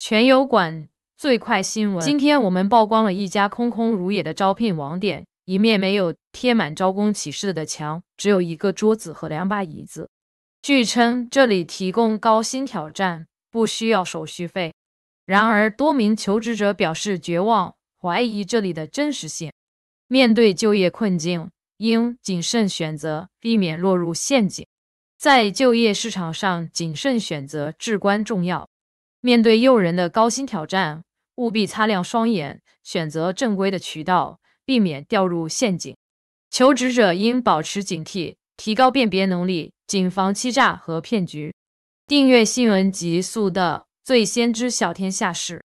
全油管最快新闻：今天我们曝光了一家空空如也的招聘网点，一面没有贴满招工启事的墙，只有一个桌子和两把椅子。据称，这里提供高薪挑战，不需要手续费。然而，多名求职者表示绝望，怀疑这里的真实性。面对就业困境，应谨慎选择，避免落入陷阱。在就业市场上，谨慎选择至关重要。面对诱人的高薪挑战，务必擦亮双眼，选择正规的渠道，避免掉入陷阱。求职者应保持警惕，提高辨别能力，谨防欺诈和骗局。订阅新闻极速的《最先知晓天下》事。